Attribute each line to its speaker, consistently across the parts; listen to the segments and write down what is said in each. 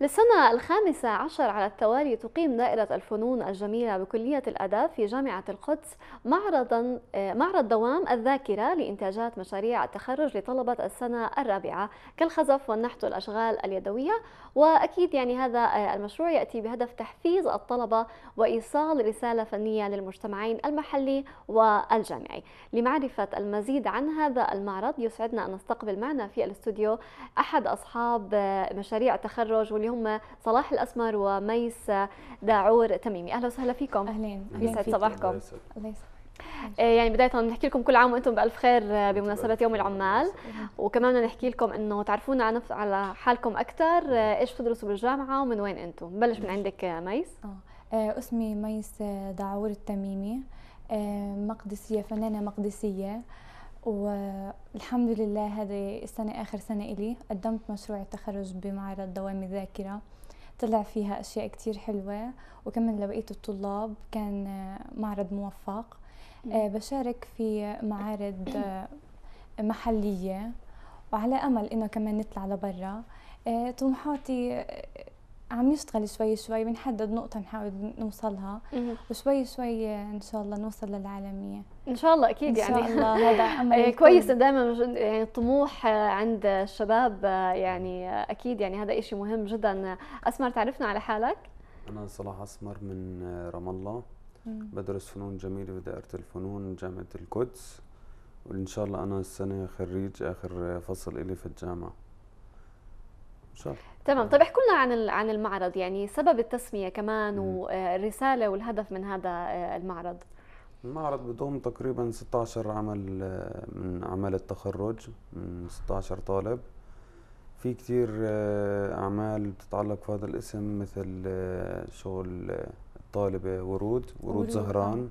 Speaker 1: للسنة الخامسة عشر على التوالي تقيم دائرة الفنون الجميلة بكلية الأداب في جامعة القدس معرضا آه، معرض دوام الذاكرة لإنتاجات مشاريع التخرج لطلبة السنة الرابعة كالخزف والنحت والأشغال اليدوية وأكيد يعني هذا آه، المشروع يأتي بهدف تحفيز الطلبة وإيصال رسالة فنية للمجتمعين المحلي والجامعي لمعرفة المزيد عن هذا المعرض يسعدنا أن نستقبل معنا في الاستوديو أحد أصحاب آه، مشاريع التخرج واليوم هم صلاح الاسمر وميس داعور تميمي اهلا وسهلا فيكم اهلين يسعد صباحكم الله يسعدك إيه، يعني بداية بنحكي لكم كل عام وانتم بألف خير بمناسبة يوم العمال وكمان بدنا نحكي لكم انه تعرفونا على على حالكم اكثر ايش بتدرسوا بالجامعة ومن وين
Speaker 2: انتم بلش من عندك
Speaker 1: ميس اه,
Speaker 2: آه، اسمي ميس دعور التميمي آه، مقدسية فنانة مقدسية والحمد لله هذه السنة آخر سنة إلي قدمت مشروع التخرج بمعرض دوام الذاكرة طلع فيها أشياء كتير حلوة وكمان لبقية الطلاب كان معرض موفق آه، بشارك في معارض آه، محلية وعلى أمل إنه كمان نطلع لبرا آه، طموحاتي عم نشتغل شوي شوي بنحدد نقطة نحاول نوصلها وشوي شوي إن شاء الله نوصل للعالمية
Speaker 1: إن شاء الله أكيد يعني إن شاء يعني. الله هذا عمل إيه، كويس دائما يعني الطموح عند الشباب يعني أكيد يعني هذا إشي مهم جدا أسمر تعرفنا على حالك
Speaker 3: أنا صلاح أسمر من رام الله بدرس فنون جميلة بدائرة الفنون جامعة القدس وإن شاء الله أنا السنة خريج آخر فصل إلي في الجامعة
Speaker 1: تمام طيب احكوا لنا عن عن المعرض يعني سبب التسميه كمان والرساله والهدف من هذا آه، المعرض
Speaker 3: المعرض بضم تقريبا 16 عمل آه، من اعمال التخرج من 16 طالب في كثير آه، اعمال بتتعلق في هذا الاسم مثل شغل الطالبه ورود ورود زهران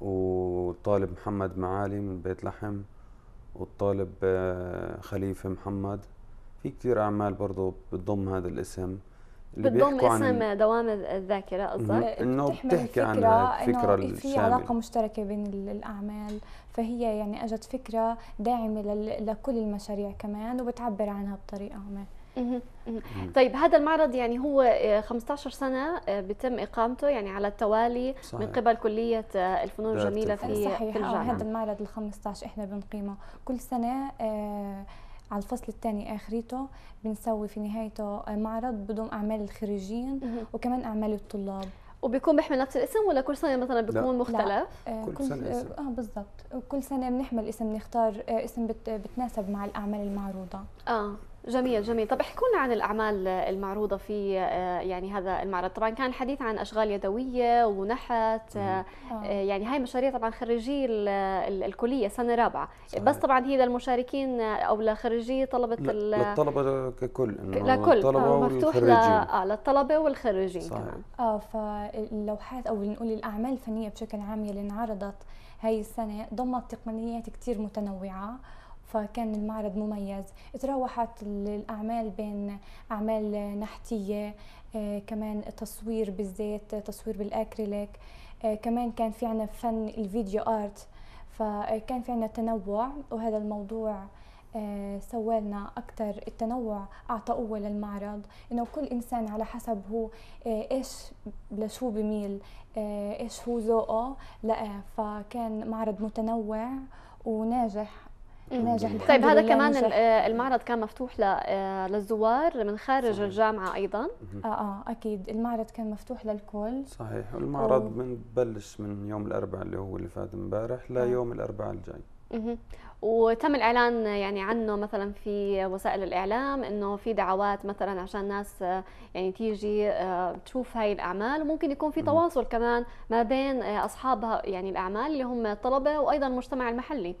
Speaker 3: والطالب محمد معالي من بيت لحم والطالب خليفه محمد في كثير اعمال برضه بتضم هذا الاسم اللي بتضم اسم عن...
Speaker 2: دوام الذاكره قصدك انه بتحكي عن الفكره إنه في علاقه مشتركه بين الاعمال فهي يعني اجت فكره داعمه لكل المشاريع كمان وبتعبر عنها بطريقه ما طيب
Speaker 1: هذا المعرض يعني هو 15 آه، سنة آه، بتم إقامته يعني على التوالي صحيح. من قبل
Speaker 2: كلية آه، الفنون الجميلة في صحيح. في الجامعة هذا المعرض ال 15 إحنا بنقيمه كل سنة آه على الفصل الثاني اخريته بنسوي في نهايته آه، معرض بضم اعمال الخريجين وكمان اعمال الطلاب وبيكون بيحمل نفس الاسم ولا كل سنه مثلا بيكون لا. مختلف؟ لا. آه، كل, كل سنه آه،, اه بالضبط كل سنه بنحمل اسم نختار اسم بتناسب مع الاعمال المعروضه
Speaker 1: اه جميل جميل طب احكوا لنا عن الاعمال المعروضه في آه، يعني هذا المعرض طبعا كان الحديث عن اشغال يدويه ونحت آه، آه. يعني هاي مشاريع طبعا خريجي الكليه سنه رابعه صحيح. بس طبعا هي للمشاركين او لخريجي طلبه للطلبه
Speaker 3: ككل انه لكل الطلبه آه مفتوح اه
Speaker 2: للطلبه والخريجين صحيح. كمان اه فاللوحات او نقول الاعمال الفنيه بشكل عام اللي انعرضت هاي السنه ضمت تقنيات كثير متنوعه فكان المعرض مميز تراوحت الأعمال بين أعمال نحتية آه، كمان تصوير بالزيت تصوير بالأكريليك آه، كمان كان في عنا فن الفيديو آرت فكان في عنا تنوع وهذا الموضوع آه، سوالنا أكثر التنوع أعطى قوة للمعرض إنه كل إنسان على حسب هو إيش لشو بميل إيش هو ذوقه لقى فكان معرض متنوع وناجح إيه، ناجح طيب هذا كمان
Speaker 1: المعرض كان مفتوح للزوار من خارج صحيح. الجامعه
Speaker 2: ايضا اه اه اكيد المعرض كان مفتوح للكل صحيح
Speaker 3: المعرض و... من يوم الاربعاء اللي هو اللي فات امبارح آه. ليوم الاربعاء الجاي
Speaker 2: وتم
Speaker 1: الاعلان يعني عنه مثلا في وسائل الاعلام انه في دعوات مثلا عشان ناس آه، يعني تيجي آه، تشوف هاي الاعمال وممكن يكون في تواصل كمان ما بين اصحاب يعني الاعمال اللي هم الطلبه وايضا المجتمع المحلي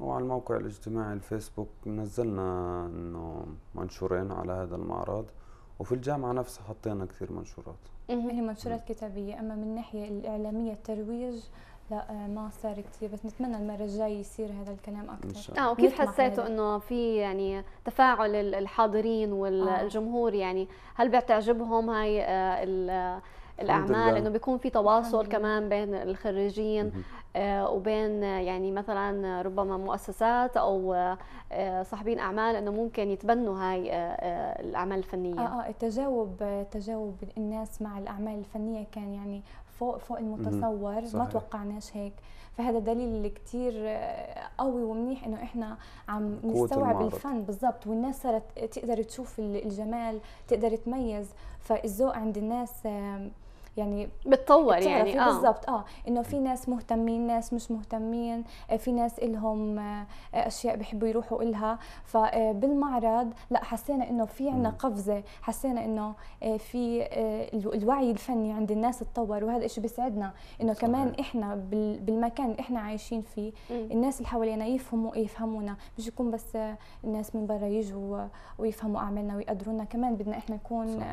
Speaker 3: وعلى الموقع الاجتماعي الفيسبوك نزلنا انه منشورين على هذا المعرض وفي الجامعة نفسها حطينا كثير منشورات
Speaker 2: هي منشورات كتابية أما من الناحية الإعلامية الترويج لا آه، ما صار كثير بس نتمنى المرة الجاية يصير هذا الكلام أكثر اه وكيف حسيتوا
Speaker 1: إنه في يعني تفاعل الحاضرين آه.
Speaker 2: والجمهور يعني
Speaker 1: هل بتعجبهم هاي آه، الاعمال انه بيكون في تواصل كمان بين الخريجين آه، وبين يعني مثلا ربما مؤسسات او آه، صاحبين اعمال انه ممكن يتبنوا هاي آه، الاعمال الفنيه اه اه
Speaker 2: التجاوب تجاوب الناس مع الاعمال الفنيه كان يعني فوق فوق المتصور صحيح. ما توقعناش هيك فهذا دليل كثير قوي ومنيح انه احنا عم نستوعب الفن بالضبط والناس صارت تقدر تشوف الجمال تقدر تميز فالذوق عند الناس يعني بتطور يعني اه بالضبط اه انه في ناس مهتمين ناس مش مهتمين آه، في ناس لهم آه، اشياء بحبوا يروحوا لها فبالمعرض آه، لا حسينا انه في عنا قفزه حسينا انه في الوعي الفني عند الناس تطور وهذا الشيء بيسعدنا انه كمان احنا بالمكان اللي احنا عايشين فيه الناس اللي حوالينا يفهموا يفهمونا مش يكون بس الناس من برا يجوا ويفهموا اعمالنا ويقدرونا كمان بدنا احنا نكون صح.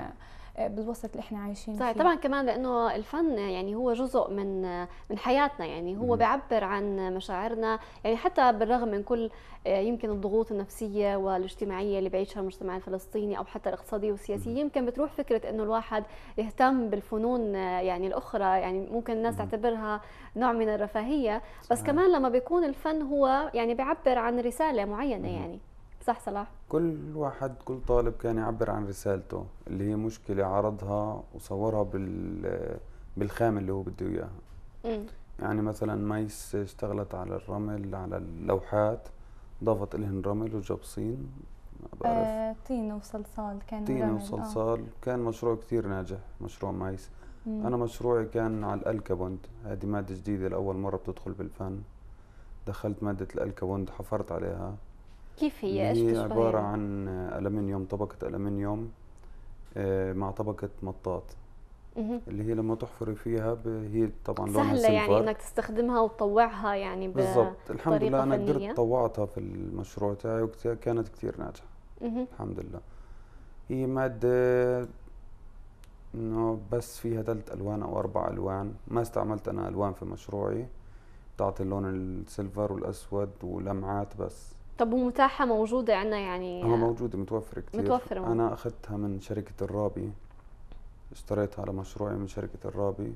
Speaker 2: آه، بالوسط اللي احنا عايشين صحيح فيه. طبعا
Speaker 1: كمان لانه الفن يعني هو جزء من من حياتنا يعني هو بيعبر عن مشاعرنا يعني حتى بالرغم من كل آه، يمكن الضغوط النفسيه والاجتماعيه اللي بيعيشها المجتمع الفلسطيني او حتى الاقتصاديه والسياسيه يمكن بتروح فكره انه الواحد يهتم بالفنون آه، يعني الاخرى يعني ممكن الناس تعتبرها نوع من الرفاهيه بس صحيح. كمان لما بيكون الفن هو يعني بيعبر عن رساله معينه يعني صح صلاح
Speaker 3: كل واحد كل طالب كان يعبر عن رسالته اللي هي مشكلة عرضها وصورها بال بالخام اللي هو بده إياها يعني مثلا ميس اشتغلت على الرمل على اللوحات ضافت لهن رمل وجبصين آه،
Speaker 2: طينة وصلصال كان طينة آه. وصلصال
Speaker 3: آه. كان مشروع كثير ناجح مشروع مايس مم. أنا مشروعي كان على الألكابوند هذه مادة جديدة لأول مرة بتدخل بالفن دخلت مادة الألكابوند حفرت عليها كيف هي ايش هي عباره يعني؟ عن الومنيوم طبقه الومنيوم آه، مع طبقه مطاط اللي هي لما تحفري فيها هي طبعا سهلة لونها سهله يعني انك
Speaker 1: تستخدمها وتطوعها يعني بالضبط الحمد لله انا قدرت
Speaker 3: طوعتها في المشروع تاعي وكانت كثير ناجحه الحمد لله هي ماده انه بس فيها ثلاث الوان او اربع الوان ما استعملت انا الوان في مشروعي بتعطي اللون السيلفر والاسود ولمعات بس
Speaker 1: طب ومتاحة موجودة عندنا يعني اه
Speaker 3: موجودة متوفرة كثير متوفرة أنا أخذتها من شركة الرابي اشتريتها على مشروعي من شركة الرابي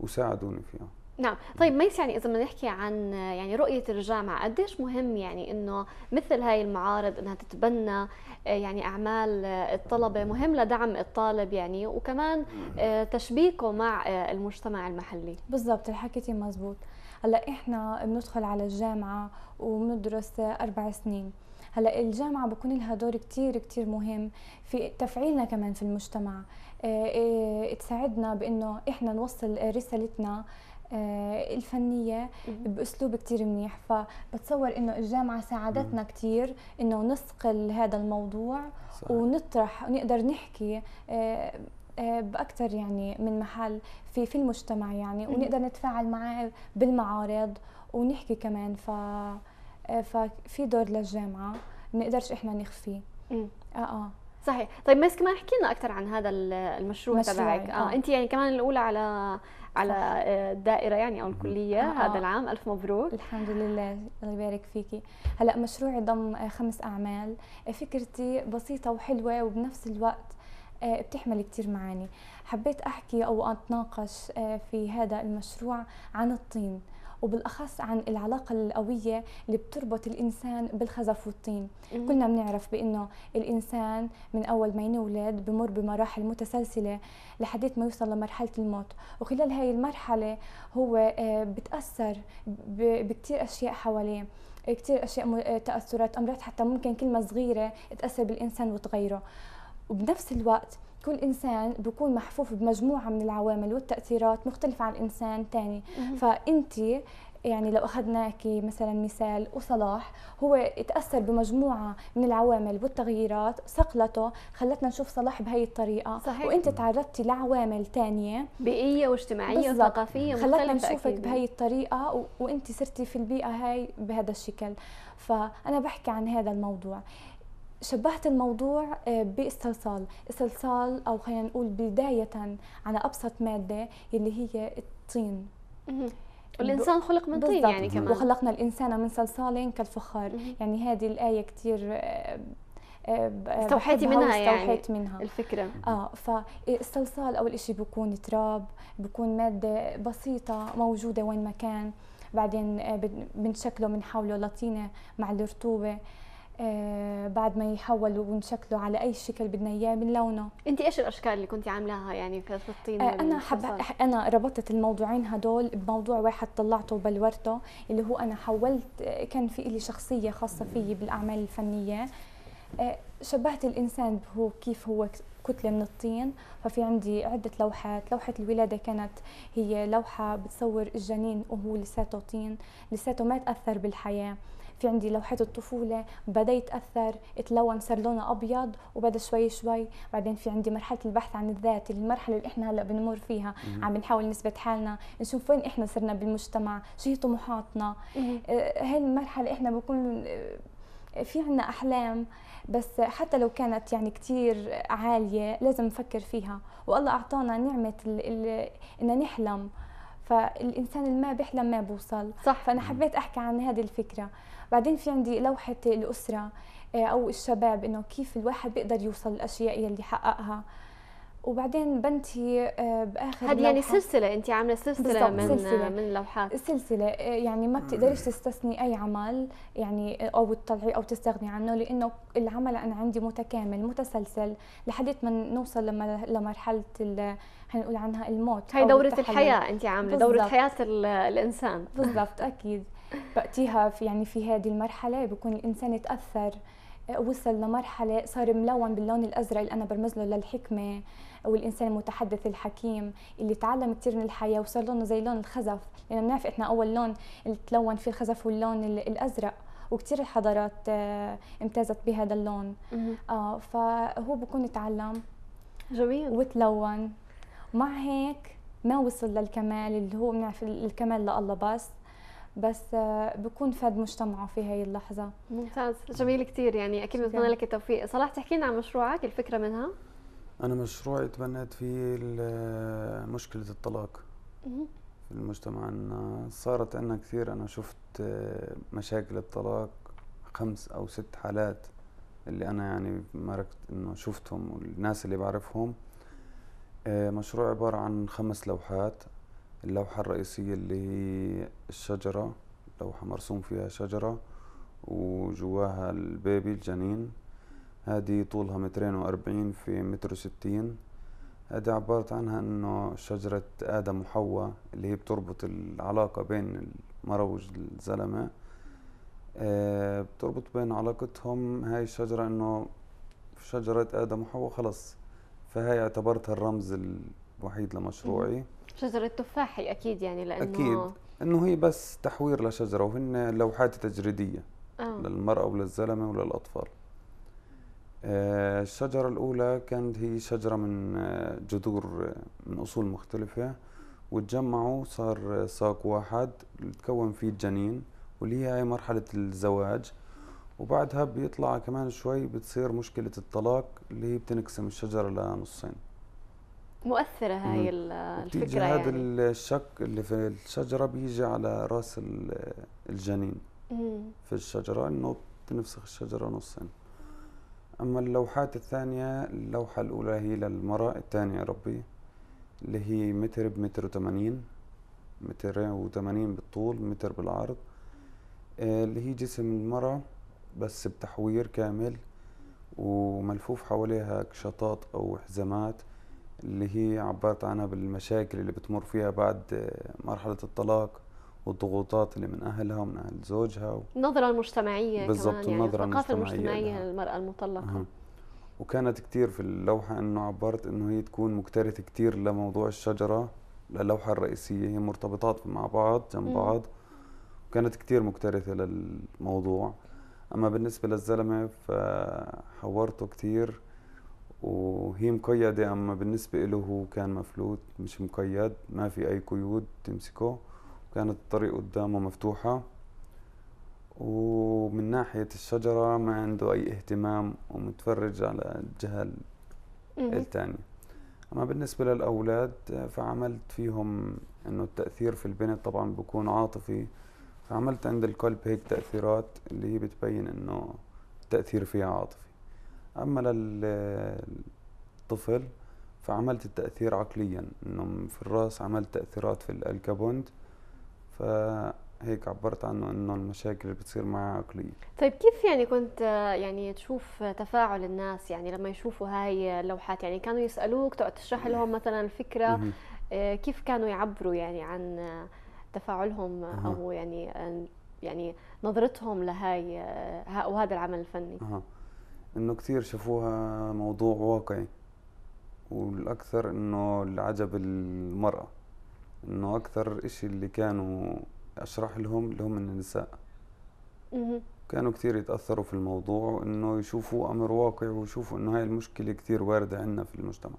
Speaker 3: وساعدوني فيها
Speaker 1: نعم طيب ميس يعني اذا بدنا نحكي عن يعني رؤيه الجامعه قديش مهم يعني انه مثل هاي المعارض انها تتبنى يعني اعمال الطلبه مهم
Speaker 2: لدعم الطالب يعني وكمان آه، تشبيكه مع آه، المجتمع المحلي بالضبط حكيتي مزبوط هلا احنا بندخل على الجامعه وبندرس اربع سنين هلا الجامعه بكون لها دور كثير كثير مهم في تفعيلنا كمان في المجتمع آه، تساعدنا بانه احنا نوصل رسالتنا آه، الفنيه باسلوب كثير منيح فبتصور انه الجامعه ساعدتنا كثير انه نسقل هذا الموضوع صحيح. ونطرح ونقدر نحكي آه، آه، باكثر يعني من محل في في المجتمع يعني ونقدر نتفاعل معاه بالمعارض ونحكي كمان ف ففي دور للجامعه ما نقدرش احنا نخفيه اه اه صحيح طيب ميس كمان احكي
Speaker 1: لنا اكثر عن هذا المشروع تبعك آه،, آه. انت يعني كمان الاولى على على
Speaker 2: الدائرة آه، يعني أو الكلية آه،, آه. هذا العام ألف مبروك الحمد لله الله يبارك فيكي هلأ مشروعي ضم خمس أعمال فكرتي بسيطة وحلوة وبنفس الوقت بتحمل كثير معاني حبيت أحكي أو أتناقش في هذا المشروع عن الطين وبالاخص عن العلاقه القويه اللي بتربط الانسان بالخزف والطين كلنا بنعرف بانه الانسان من اول ما ينولد بمر بمراحل متسلسله لحديت ما يوصل لمرحله الموت وخلال هاي المرحله هو آه، بتاثر بكثير اشياء حواليه كثير اشياء آه، تاثرات امراض حتى ممكن كلمه صغيره تاثر بالانسان وتغيره وبنفس الوقت كل انسان بيكون محفوف بمجموعه من العوامل والتاثيرات مختلفه عن انسان ثاني فانت يعني لو اخذناك مثلا مثال وصلاح هو تاثر بمجموعه من العوامل والتغييرات صقلته خلتنا نشوف صلاح بهي الطريقه صحيح. وانت تعرضتي لعوامل تانية بيئيه
Speaker 1: واجتماعيه وثقافيه خلتنا نشوفك أكيد. بهي
Speaker 2: الطريقه و... وانت صرتي في البيئه هاي بهذا الشكل فانا بحكي عن هذا الموضوع شبهت الموضوع آه، باستلصال استلصال او خلينا نقول بدايه على ابسط ماده اللي هي الطين والانسان خلق من طين يعني كمان وخلقنا الانسان من صلصال كالفخار يعني هذه الايه كثير آه، آه، استوحيتي منها يعني استوحيت منها الفكره اه فالصلصال اول شيء بيكون تراب بيكون ماده بسيطه موجوده وين ما كان بعدين بنشكله بنحوله لطينه مع الرطوبه آه، بعد ما يحول ونشكله على اي شكل بدنا اياه من لونه
Speaker 1: انت ايش الاشكال اللي كنت عاملاها يعني الطين آه، انا حب...
Speaker 2: انا ربطت الموضوعين هدول بموضوع واحد طلعته وبلورته اللي هو انا حولت كان في لي شخصيه خاصه فيي بالاعمال الفنيه آه، شبهت الانسان هو كيف هو كتلة من الطين ففي عندي عدة لوحات لوحة الولادة كانت هي لوحة بتصور الجنين وهو لساته طين لساته ما تأثر بالحياة في عندي لوحات الطفوله بدا يتاثر اتلون صار لونه ابيض وبدا شوي شوي بعدين في عندي مرحله البحث عن الذات المرحله اللي احنا هلا بنمر فيها مم. عم بنحاول نثبت حالنا نشوف وين احنا صرنا بالمجتمع شو هي طموحاتنا هاي آه، المرحله احنا بكون آه، في عنا أحلام بس حتى لو كانت يعني كتير عالية لازم نفكر فيها والله أعطانا نعمة إن نحلم فالإنسان اللي ما بيحلم ما بوصل صح. فأنا حبيت أحكي عن هذه الفكرة بعدين في عندي لوحة الأسرة آه، أو الشباب إنه كيف الواحد بيقدر يوصل للأشياء يلي حققها وبعدين بنتي آه، باخر هذه يعني سلسله انت عامله سلسله من سلسلة. من لوحات سلسله آه، يعني ما بتقدريش تستثني اي عمل يعني او تطلعي او تستغني عنه لانه العمل انا عندي متكامل متسلسل لحد ما نوصل لما لمرحله خلينا نقول عنها الموت هي دورة الحياة أنت عاملة دورة حياة الإنسان بالضبط أكيد وقتها في يعني في هذه المرحله بكون الانسان تاثر آه، وصل لمرحلة صار ملون باللون الأزرق اللي أنا برمز له للحكمة والإنسان المتحدث الحكيم اللي تعلم كثير من الحياة وصار لونه زي لون الخزف لأنه يعني بنعرف إحنا أول لون اللي تلون فيه الخزف هو اللون الأزرق وكثير الحضارات آه، امتازت بهذا اللون آه فهو بكون تعلم جميل وتلون مع هيك ما وصل للكمال اللي هو بنعرف الكمال لله بس بس بكون فاد مجتمعه في هاي اللحظه
Speaker 1: ممتاز جميل كثير يعني اكيد بتمنى لك التوفيق صلاح تحكي لنا عن مشروعك الفكره منها
Speaker 3: انا مشروعي تبنيت فيه مشكله الطلاق في المجتمع عندنا صارت عندنا كثير انا شفت مشاكل الطلاق خمس او ست حالات اللي انا يعني مركت انه شفتهم والناس اللي بعرفهم مشروع عباره عن خمس لوحات اللوحة الرئيسية اللي هي الشجرة لوحة مرسوم فيها شجرة وجواها البيبي الجنين هذه طولها مترين وأربعين في متر وستين هذه عبارة عنها انه شجرة آدم وحواء اللي هي بتربط العلاقة بين المروج والزلمة آه بتربط بين علاقتهم هاي الشجرة انه شجرة آدم وحواء خلص فهي اعتبرتها الرمز وحيد لمشروعي
Speaker 1: شجرة تفاحي أكيد يعني لأنه أكيد
Speaker 3: إنه هي بس تحوير لشجرة وهن لوحات تجريدية آه. للمرأة وللزلمة وللأطفال آه الشجرة الأولى كانت هي شجرة من آه، جذور آه، من أصول مختلفة وتجمعوا صار آه، ساق واحد تكون فيه الجنين واللي هي مرحلة الزواج وبعدها بيطلع كمان شوي بتصير مشكلة الطلاق اللي هي بتنقسم الشجرة لنصين
Speaker 1: مؤثره هاي الفكره يعني هذا
Speaker 3: الشك اللي في الشجره بيجي على راس الجنين مم. في الشجره انه بتنفسخ الشجره نصين اما اللوحات الثانيه اللوحه الاولى هي للمراه الثانيه يا ربي اللي هي متر بمتر وثمانين متر وثمانين بالطول متر بالعرض آه، اللي هي جسم المرأة بس بتحوير كامل وملفوف حواليها كشطات أو حزامات اللي هي عبرت عنها بالمشاكل اللي بتمر فيها بعد آه، مرحلة الطلاق والضغوطات اللي من أهلها ومن أهل زوجها و...
Speaker 1: النظرة المجتمعية بالضبط كمان يعني النظرة الثقافة المجتمعية للمرأة المطلقة أه.
Speaker 3: وكانت كتير في اللوحة أنه عبرت أنه هي تكون مكترثة كتير لموضوع الشجرة للوحة الرئيسية هي مرتبطات مع بعض جنب بعض وكانت كتير مكترثة للموضوع أما بالنسبة للزلمة فحورته كتير وهي مقيدة أما بالنسبة له هو كان مفلوت مش مقيد ما في أي قيود تمسكه كانت الطريق قدامه مفتوحة ومن ناحية الشجرة ما عنده أي اهتمام ومتفرج على الجهة الثانية أما بالنسبة للأولاد فعملت فيهم إنه التأثير في البنت طبعا بيكون عاطفي فعملت عند القلب هيك تأثيرات اللي هي بتبين إنه التأثير فيها عاطفي اما للطفل فعملت التأثير عقليا انه في الراس عملت تأثيرات في الكابوند فهيك عبرت عنه انه المشاكل اللي بتصير معه عقليا
Speaker 1: طيب كيف يعني كنت يعني تشوف تفاعل الناس يعني لما يشوفوا هاي اللوحات يعني كانوا يسألوك تقعد تشرح لهم مثلا الفكرة آه، كيف كانوا يعبروا يعني عن تفاعلهم او يعني يعني نظرتهم لهاي آه، وهذا العمل الفني أه.
Speaker 3: انه كثير شافوها موضوع واقعي والاكثر انه اللي عجب المرأة انه اكثر اشي اللي كانوا اشرح لهم اللي هم النساء كانوا كثير يتأثروا في الموضوع وإنه يشوفوا أمر واقع ويشوفوا إنه هاي المشكلة كثير واردة عندنا في المجتمع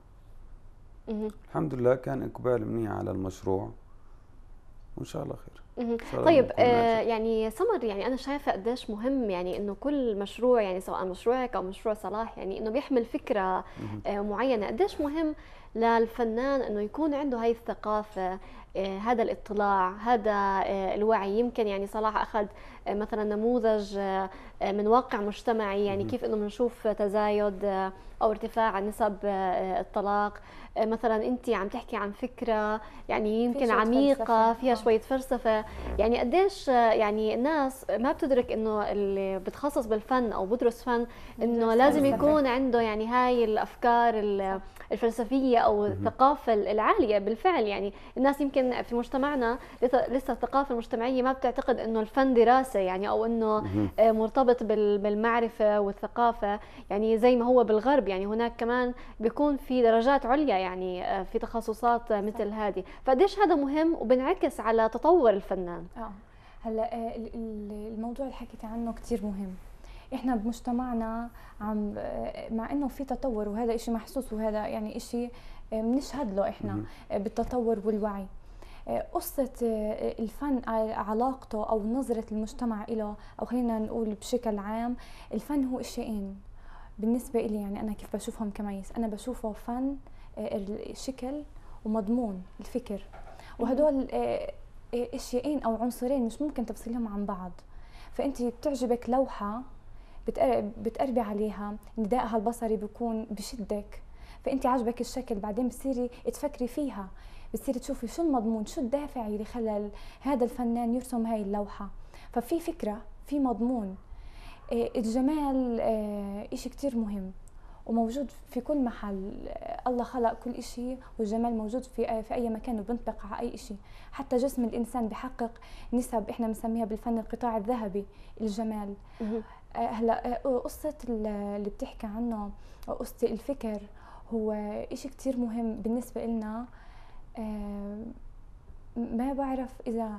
Speaker 3: الحمد لله كان إقبال منيح على المشروع وان شاء الله خير طيب آه
Speaker 1: يعني سمر يعني انا شايفه قديش مهم يعني انه كل مشروع يعني سواء مشروعك او مشروع صلاح يعني انه بيحمل فكره آه معينه قديش مهم للفنان انه يكون عنده هاي الثقافه آه، هذا الاطلاع هذا آه، الوعي يمكن يعني صلاح اخذ آه، مثلا نموذج من واقع مجتمعي يعني كيف انه بنشوف تزايد او ارتفاع نسب الطلاق مثلا انت عم تحكي عن فكره يعني يمكن فيه عميقه فلسفة. فيها شويه فلسفه يعني قديش يعني الناس ما بتدرك انه اللي بتخصص بالفن او بدرس فن انه لازم يكون عنده يعني هاي الافكار الفلسفيه او الثقافه العاليه بالفعل يعني الناس يمكن يمكن في مجتمعنا لسه الثقافه المجتمعيه ما بتعتقد انه الفن دراسه يعني او انه آه، مرتبط بالمعرفه والثقافه يعني زي ما هو بالغرب يعني هناك كمان بيكون في درجات عليا يعني آه، في تخصصات مثل هذه فقديش هذا مهم وبنعكس على تطور الفنان
Speaker 2: اه هلا آه، الموضوع اللي حكيت عنه كثير مهم احنا بمجتمعنا عم مع انه في تطور وهذا شيء محسوس وهذا يعني شيء بنشهد له احنا بالتطور والوعي قصة آه، الفن آه، علاقته أو نظرة المجتمع له أو خلينا نقول بشكل عام الفن هو شيئين بالنسبة إلي يعني أنا كيف بشوفهم كميز أنا بشوفه فن آه، الشكل ومضمون الفكر وهدول اشيائين او عنصرين مش ممكن تفصيلهم عن بعض فانت بتعجبك لوحه بتقربي عليها ندائها البصري بيكون بشدك فانت عجبك الشكل بعدين بتصيري تفكري فيها بتصيري تشوفي شو المضمون شو الدافع اللي خلى هذا الفنان يرسم هاي اللوحه ففي فكره في مضمون آه، الجمال آه، إشي كتير مهم وموجود في كل محل آه، الله خلق كل إشي والجمال موجود في في أي مكان وبنطبق على أي إشي حتى جسم الإنسان بحقق نسب إحنا بنسميها بالفن القطاع الذهبي الجمال هلا قصة اللي بتحكي عنه قصة الفكر هو إشي كتير مهم بالنسبة لنا آه، ما بعرف اذا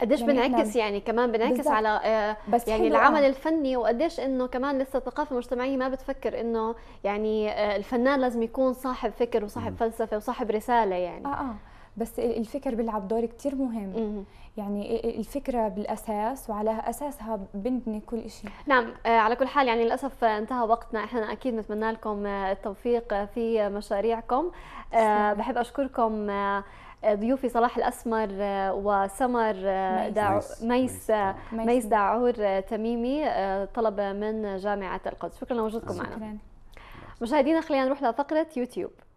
Speaker 2: قديش يعني بنعكس يعني كمان بنعكس على آه، بس يعني العمل آه. الفني
Speaker 1: وقديش انه كمان لسه الثقافه المجتمعيه ما بتفكر انه يعني آه، الفنان لازم يكون
Speaker 2: صاحب فكر وصاحب م. فلسفه وصاحب رساله يعني اه اه بس الفكر بيلعب دور كثير مهم مم. يعني الفكرة بالأساس وعلى أساسها بنبني كل شيء
Speaker 1: نعم آه، على كل حال يعني للأسف آه، انتهى وقتنا احنا أكيد نتمنى لكم آه، التوفيق في مشاريعكم سلام. بحب أشكركم ضيوفي صلاح الاسمر وسمر ميس داعو ميس, ميس داعور تميمي طلبه من جامعه القدس شكرا لوجودكم معنا مشاهدينا خلينا نروح لفقره يوتيوب